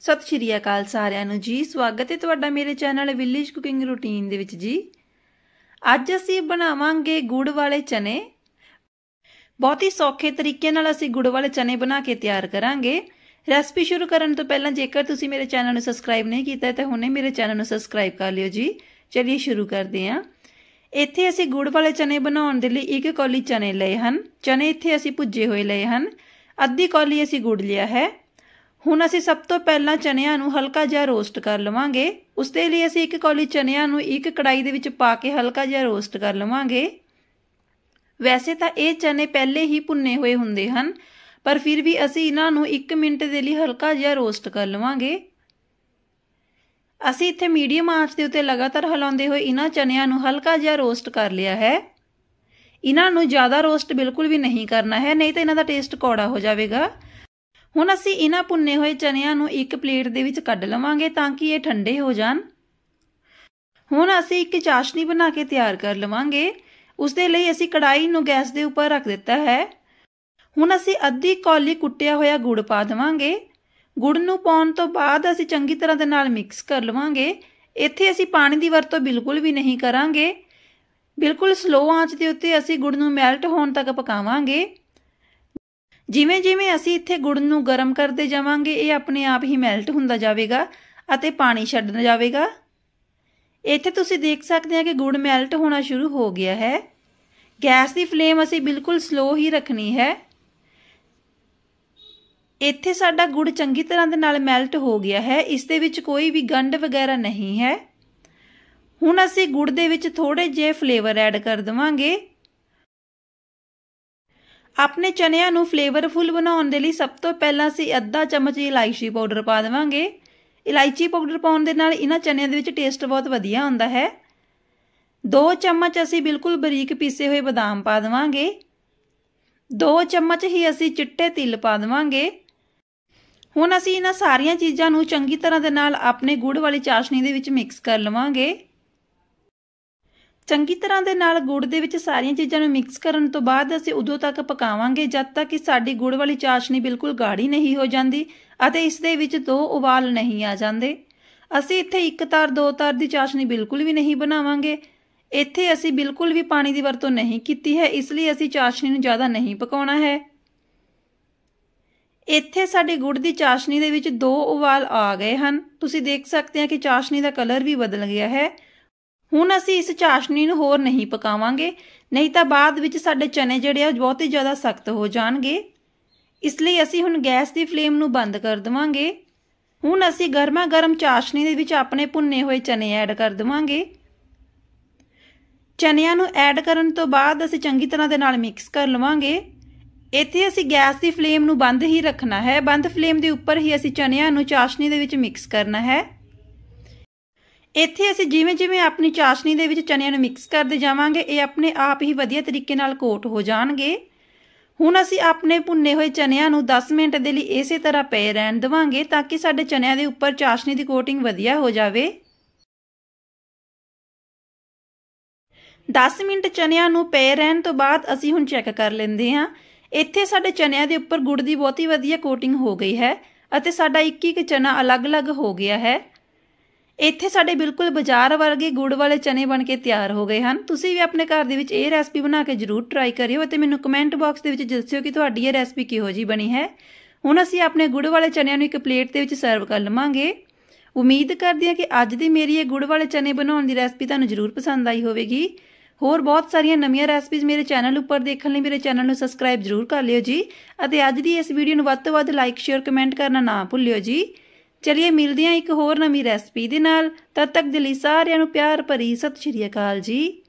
ਸਤਿ ਸ਼੍ਰੀ ਅਕਾਲ ਸਾਰਿਆਂ ਨੂੰ ਜੀ ਸਵਾਗਤ ਹੈ ਤੁਹਾਡਾ ਮੇਰੇ ਚੈਨਲ ਵਿਲੇਜ ਕੁਕਿੰਗ ਰੂਟੀਨ ਦੇ ਵਿੱਚ ਜੀ ਅੱਜ ਅਸੀਂ ਬਣਾਵਾਂਗੇ ਗੁੜ ਵਾਲੇ ਚਨੇ ਬਹੁਤ ਹੀ ਸੌਖੇ ਤਰੀਕੇ ਨਾਲ ਅਸੀਂ ਗੁੜ ਵਾਲੇ ਚਨੇ ਬਣਾ ਕੇ ਤਿਆਰ ਕਰਾਂਗੇ ਰੈਸਪੀ ਸ਼ੁਰੂ ਕਰਨ ਤੋਂ ਪਹਿਲਾਂ ਜੇਕਰ ਤੁਸੀਂ ਮੇਰੇ ਚੈਨਲ ਨੂੰ ਸਬਸਕ੍ਰਾਈਬ ਨਹੀਂ ਕੀਤਾ ਤਾਂ ਹੁਣੇ ਮੇਰੇ ਚੈਨਲ ਨੂੰ ਸਬਸਕ੍ਰਾਈਬ ਕਰ ਲਿਓ ਜੀ ਚਲਿਏ ਸ਼ੁਰੂ ਕਰਦੇ ਹਾਂ ਇੱਥੇ ਅਸੀਂ ਗੁੜ ਵਾਲੇ ਚਨੇ ਬਣਾਉਣ ਦੇ ਲਈ ਇੱਕ ਕੌਲੀ ਚਨੇ ਲਏ ਹਨ ਚਨੇ ਇੱਥੇ ਅਸੀਂ ਭੁੱਜੇ ਹੋਏ ਲਏ ਹਨ ਅੱਧੀ ਕੌਲੀ ਅਸੀਂ ਗੁੜ ਲਿਆ ਹੈ ਹੁਣ ਅਸੀਂ ਸਭ ਤੋਂ ਪਹਿਲਾਂ ਚਨਿਆਂ ਨੂੰ ਹਲਕਾ ਜਿਹਾ ਰੋਸਟ ਕਰ ਲਵਾਂਗੇ ਉਸ ਦੇ ਲਈ ਅਸੀਂ ਇੱਕ ਕੌਲੀ ਚਨਿਆਂ ਨੂੰ ਇੱਕ ਕੜਾਈ ਦੇ ਵਿੱਚ ਪਾ ਕੇ ਹਲਕਾ ਜਿਹਾ ਰੋਸਟ ਕਰ ਲਵਾਂਗੇ ਵੈਸੇ ਤਾਂ ਇਹ ਚਨੇ ਪਹਿਲੇ ਹੀ ਭੁੰਨੇ ਹੋਏ ਹੁੰਦੇ ਹਨ ਪਰ ਫਿਰ ਵੀ ਅਸੀਂ ਇਹਨਾਂ ਨੂੰ 1 ਮਿੰਟ ਦੇ ਲਈ ਹਲਕਾ ਜਿਹਾ ਰੋਸਟ ਕਰ ਲਵਾਂਗੇ ਅਸੀਂ ਇੱਥੇ ਮੀਡੀਅਮ ਆਂਚ ਦੇ ਉੱਤੇ ਲਗਾਤਾਰ ਹਿਲਾਉਂਦੇ ਹੋਏ ਇਹਨਾਂ ਚਨਿਆਂ ਨੂੰ ਹਲਕਾ ਜਿਹਾ ਰੋਸਟ ਕਰ ਲਿਆ ਹੈ ਇਹਨਾਂ ਨੂੰ ਜ਼ਿਆਦਾ ਰੋਸਟ ਬਿਲਕੁਲ ਵੀ ਨਹੀਂ ਕਰਨਾ ਹੈ ਨਹੀਂ ਤਾਂ ਇਹਨਾਂ ਦਾ ਟੇਸਟ ਕੌੜਾ ਹੋ ਜਾਵੇਗਾ ਹੁਣ ਅਸੀਂ ਇਹਨਾਂ ਭੁੰਨੇ ਹੋਏ ਚਨਿਆਂ ਨੂੰ ਇੱਕ ਪਲੇਟ ਦੇ ਵਿੱਚ ਕੱਢ ਲਵਾਂਗੇ ਤਾਂ ਕਿ ਇਹ ਠੰਡੇ ਹੋ ਜਾਣ ਹੁਣ ਅਸੀਂ ਇੱਕ ਚਾਸ਼ਨੀ ਬਣਾ ਕੇ ਤਿਆਰ ਕਰ ਲਵਾਂਗੇ ਉਸ ਦੇ ਲਈ ਅਸੀਂ ਕੜਾਈ ਨੂੰ ਗੈਸ ਦੇ ਉੱਪਰ ਰੱਖ ਦਿੱਤਾ ਹੈ ਹੁਣ ਅਸੀਂ ਅੱਧੀ ਕੌਲੀ ਕੁੱਟਿਆ ਹੋਇਆ ਗੁੜ ਪਾ ਦਵਾਂਗੇ ਗੁੜ ਨੂੰ ਪਾਉਣ ਤੋਂ ਬਾਅਦ ਅਸੀਂ ਚੰਗੀ ਤਰ੍ਹਾਂ ਦੇ ਨਾਲ ਮਿਕਸ ਕਰ ਲਵਾਂਗੇ ਇੱਥੇ ਅਸੀਂ ਪਾਣੀ ਦੀ ਵਰਤੋਂ ਬਿਲਕੁਲ ਵੀ ਨਹੀਂ ਕਰਾਂਗੇ ਬਿਲਕੁਲ ਸਲੋ ਆਂਚ ਦੇ ਉੱਤੇ ਅਸੀਂ ਗੁੜ ਨੂੰ ਮੈਲਟ ਹੋਣ ਤੱਕ ਪਕਾਵਾਂਗੇ ਜਿਵੇਂ-ਜਿਵੇਂ ਅਸੀਂ ਇੱਥੇ ਗੁੜ ਨੂੰ ਗਰਮ ਕਰਦੇ ਜਾਵਾਂਗੇ ਇਹ ਆਪਣੇ ਆਪ ਹੀ ਮੈਲਟ ਹੁੰਦਾ ਜਾਵੇਗਾ ਅਤੇ ਪਾਣੀ ਛੱਡਣ ਜਾਵੇਗਾ ਇੱਥੇ ਤੁਸੀਂ ਦੇਖ ਸਕਦੇ ਹੋ ਕਿ ਗੁੜ ਮੈਲਟ ਹੋਣਾ ਸ਼ੁਰੂ ਹੋ ਗਿਆ ਹੈ ਗੈਸ ਦੀ ਫਲੇਮ ਅਸੀਂ ਬਿਲਕੁਲ ਸਲੋ ਹੀ ਰੱਖਣੀ ਹੈ ਇੱਥੇ ਸਾਡਾ ਗੁੜ ਚੰਗੀ ਤਰ੍ਹਾਂ ਦੇ ਨਾਲ ਮੈਲਟ ਹੋ ਗਿਆ ਹੈ ਇਸ ਦੇ ਵਿੱਚ ਕੋਈ ਵੀ ਗੰਡ ਵਗੈਰਾ ਨਹੀਂ ਹੈ ਹੁਣ ਅਸੀਂ ਗੁੜ ਦੇ ਵਿੱਚ ਥੋੜੇ ਜਿਹੇ ਫਲੇਵਰ ਐਡ ਕਰ ਦਵਾਂਗੇ ਆਪਣੇ ਚਨਿਆਂ ਨੂੰ ਫਲੇਵਰਫੁਲ ਬਣਾਉਣ ਦੇ ਲਈ ਸਭ ਤੋਂ ਪਹਿਲਾਂ ਅਸੀਂ ਅੱਧਾ ਚਮਚ ਇਲਾਇਚੀ ਪਾਊਡਰ ਪਾ ਦੇਵਾਂਗੇ ਇਲਾਇਚੀ ਪਾਊਡਰ ਪਾਉਣ ਦੇ ਨਾਲ ਇਹਨਾਂ ਚਨਿਆਂ ਦੇ ਵਿੱਚ ਟੇਸਟ ਬਹੁਤ ਵਧੀਆ ਆਉਂਦਾ ਹੈ 2 ਚਮਚ ਅਸੀਂ ਬਿਲਕੁਲ ਬਰੀਕ ਪੀਸੇ ਹੋਏ ਬਦਾਮ ਪਾ ਦੇਵਾਂਗੇ 2 ਚਮਚ ਹੀ ਅਸੀਂ ਚਿੱਟੇ ਤਿਲ ਪਾ ਦੇਵਾਂਗੇ ਹੁਣ ਅਸੀਂ ਇਹਨਾਂ ਸਾਰੀਆਂ ਚੀਜ਼ਾਂ ਨੂੰ ਚੰਗੀ ਤਰ੍ਹਾਂ ਦੇ ਨਾਲ ਆਪਣੇ ਗੁੜ ਵਾਲੀ ਚਾਸ਼ਨੀ ਦੇ ਵਿੱਚ ਮਿਕਸ ਕਰ ਲਵਾਂਗੇ ਚੰਗੀ ਤਰ੍ਹਾਂ ਦੇ ਨਾਲ ਗੁੜ ਦੇ ਵਿੱਚ ਸਾਰੀਆਂ ਚੀਜ਼ਾਂ ਨੂੰ ਮਿਕਸ ਕਰਨ ਤੋਂ ਬਾਅਦ ਅਸੀਂ ਉਦੋਂ ਤੱਕ ਪਕਾਵਾਂਗੇ ਜਦ ਤੱਕ ਕਿ ਸਾਡੀ ਗੁੜ ਵਾਲੀ ਚਾਸ਼ਨੀ ਬਿਲਕੁਲ ਗਾੜੀ ਨਹੀਂ ਹੋ ਜਾਂਦੀ ਅਤੇ ਇਸ ਦੇ ਵਿੱਚ ਦੋ ਉਬਾਲ ਨਹੀਂ ਆ ਜਾਂਦੇ ਅਸੀਂ ਇੱਥੇ ਇੱਕ ਤਾਰ ਦੋ ਤਾਰ ਦੀ ਚਾਸ਼ਨੀ ਬਿਲਕੁਲ ਵੀ ਨਹੀਂ ਬਣਾਵਾਂਗੇ ਇੱਥੇ ਅਸੀਂ ਬਿਲਕੁਲ ਵੀ ਪਾਣੀ ਦੀ ਵਰਤੋਂ ਨਹੀਂ ਕੀਤੀ ਹੈ ਇਸ ਲਈ ਅਸੀਂ ਚਾਸ਼ਨੀ ਨੂੰ ਜ਼ਿਆਦਾ ਨਹੀਂ ਪਕਾਉਣਾ ਹੈ ਇੱਥੇ ਸਾਡੇ ਗੁੜ ਦੀ ਚਾਸ਼ਨੀ ਦੇ ਵਿੱਚ ਦੋ ਉਬਾਲ ਆ ਗਏ ਹਨ ਤੁਸੀਂ ਦੇਖ ਸਕਦੇ ਹੋ ਕਿ ਚਾਸ਼ਨੀ ਦਾ ਕਲਰ ਵੀ ਬਦਲ ਗਿਆ ਹੈ ਹੁਣ ਅਸੀਂ ਇਸ ਚਾਸ਼ਨੀ ਨੂੰ ਹੋਰ ਨਹੀਂ ਪਕਾਵਾਂਗੇ ਨਹੀਂ ਤਾਂ ਬਾਅਦ ਵਿੱਚ ਸਾਡੇ ਚਨੇ ਜਿਹੜੇ ਆ ਬਹੁਤ ਹੀ ਜ਼ਿਆਦਾ ਸਖਤ ਹੋ ਜਾਣਗੇ ਇਸ ਲਈ ਅਸੀਂ ਹੁਣ ਗੈਸ ਦੀ ਫਲੇਮ ਨੂੰ ਬੰਦ ਕਰ ਦਵਾਂਗੇ ਹੁਣ ਅਸੀਂ ਗਰਮਾ-ਗਰਮ ਚਾਸ਼ਨੀ ਦੇ ਵਿੱਚ ਆਪਣੇ ਭੁੰਨੇ ਹੋਏ ਚਨੇ ਐਡ ਕਰ ਦਵਾਂਗੇ ਚਨਿਆਂ ਨੂੰ ਐਡ ਕਰਨ ਤੋਂ ਬਾਅਦ ਅਸੀਂ ਚੰਗੀ ਤਰ੍ਹਾਂ ਦੇ ਨਾਲ ਮਿਕਸ ਕਰ ਲਵਾਂਗੇ ਇੱਥੇ ਅਸੀਂ ਗੈਸ ਦੀ ਫਲੇਮ ਨੂੰ ਬੰਦ ਹੀ ਰੱਖਣਾ ਹੈ ਬੰਦ ਫਲੇਮ ਦੇ ਉੱਪਰ ਹੀ ਅਸੀਂ ਚਨਿਆਂ ਨੂੰ ਚਾਸ਼ਨੀ ਦੇ ਵਿੱਚ ਮਿਕਸ ਕਰਨਾ ਹੈ ਇੱਥੇ ਅਸੀਂ ਜਿਵੇਂ ਜਿਵੇਂ ਆਪਣੀ ਚਾਸ਼ਨੀ ਦੇ ਵਿੱਚ ਚਨਿਆਂ ਨੂੰ ਮਿਕਸ ਕਰਦੇ ਜਾਵਾਂਗੇ ਇਹ ਆਪਣੇ ਆਪ ਹੀ ਵਧੀਆ ਤਰੀਕੇ ਨਾਲ ਕੋਟ ਹੋ ਜਾਣਗੇ ਹੁਣ ਅਸੀਂ ਆਪਣੇ ਭੁੰਨੇ ਹੋਏ ਚਨਿਆਂ ਨੂੰ 10 ਮਿੰਟ ਦੇ ਲਈ ਇਸੇ ਤਰ੍ਹਾਂ ਪਏ ਰਹਿਣ ਦਵਾਂਗੇ ਤਾਂ ਕਿ ਸਾਡੇ ਚਨਿਆਂ ਦੇ ਉੱਪਰ ਚਾਸ਼ਨੀ ਦੀ ਕੋਟਿੰਗ ਵਧੀਆ ਹੋ ਜਾਵੇ 10 ਮਿੰਟ ਚਨਿਆਂ ਨੂੰ ਪਏ ਰਹਿਣ ਤੋਂ ਬਾਅਦ ਅਸੀਂ ਹੁਣ ਚੈੱਕ ਕਰ ਲੈਂਦੇ ਹਾਂ ਇੱਥੇ ਸਾਡੇ ਚਨਿਆਂ ਦੇ ਉੱਪਰ ਗੁੜ ਦੀ ਬਹੁਤੀ ਵਧੀਆ ਕੋਟਿੰਗ ਹੋ ਗਈ ਹੈ ਅਤੇ ਸਾਡਾ ਇੱਕ ਇੱਕ ਚਨਾ ਅਲੱਗ-ਅਲੱਗ ਹੋ ਗਿਆ ਹੈ ਇੱਥੇ ਸਾਡੇ ਬਿਲਕੁਲ ਬਾਜ਼ਾਰ ਵਰਗੇ ਗੁੜ ਵਾਲੇ ਚਨੇ ਬਣ ਕੇ ਤਿਆਰ ਹੋ ਗਏ ਹਨ ਤੁਸੀਂ ਵੀ ਆਪਣੇ ਘਰ ਦੇ ਵਿੱਚ ਇਹ ਰੈਸਪੀ ਬਣਾ ਕੇ ਜ਼ਰੂਰ ਟਰਾਈ ਕਰਿਓ ਅਤੇ ਮੈਨੂੰ ਕਮੈਂਟ ਬਾਕਸ ਦੇ ਵਿੱਚ ਦੱਸਿਓ ਕਿ ਤੁਹਾਡੀ ਇਹ ਰੈਸਪੀ ਕਿਹੋ ਜੀ ਬਣੀ ਹੈ ਹੁਣ ਅਸੀਂ ਆਪਣੇ ਗੁੜ ਵਾਲੇ ਚਨਿਆਂ ਨੂੰ ਇੱਕ ਪਲੇਟ ਦੇ ਵਿੱਚ ਸਰਵ ਕਰ ਲਵਾਂਗੇ ਉਮੀਦ ਕਰਦੀ ਹਾਂ ਕਿ ਅੱਜ ਦੀ ਮੇਰੀ ਇਹ ਗੁੜ ਵਾਲੇ ਚਨੇ ਬਣਾਉਣ ਦੀ ਰੈਸਪੀ ਤੁਹਾਨੂੰ ਜ਼ਰੂਰ ਪਸੰਦ ਆਈ ਹੋਵੇਗੀ ਹੋਰ ਬਹੁਤ ਸਾਰੀਆਂ ਨਵੀਆਂ ਰੈਸਪੀਜ਼ ਮੇਰੇ ਚੈਨਲ ਉੱਪਰ ਦੇਖਣ ਲਈ ਮੇਰੇ ਚੈਨਲ ਨੂੰ ਸਬਸਕ੍ਰਾਈਬ ਜ਼ਰੂਰ ਕਰ ਲਿਓ ਜੀ ਅਤੇ ਅੱਜ ਦੀ ਇਸ ਵੀਡੀਓ ਨੂੰ ਵੱਧ ਤੋਂ ਵੱਧ ਲਾਈਕ ਸ਼ੇਅਰ ਕਮੈਂਟ ਕਰਨਾ ਨਾ ਭੁੱਲਿਓ ਜੀ ਚਲਿਏ ਮਿਲਦੇ ਹਾਂ ਇੱਕ ਹੋਰ ਨਵੀਂ ਰੈਸਪੀ ਦੇ ਨਾਲ ਤਦ ਤੱਕ ਦੇ ਲਈ ਸਾਰਿਆਂ ਨੂੰ ਪਿਆਰ ਭਰੀ ਸਤਿ ਸ਼੍ਰੀ ਅਕਾਲ ਜੀ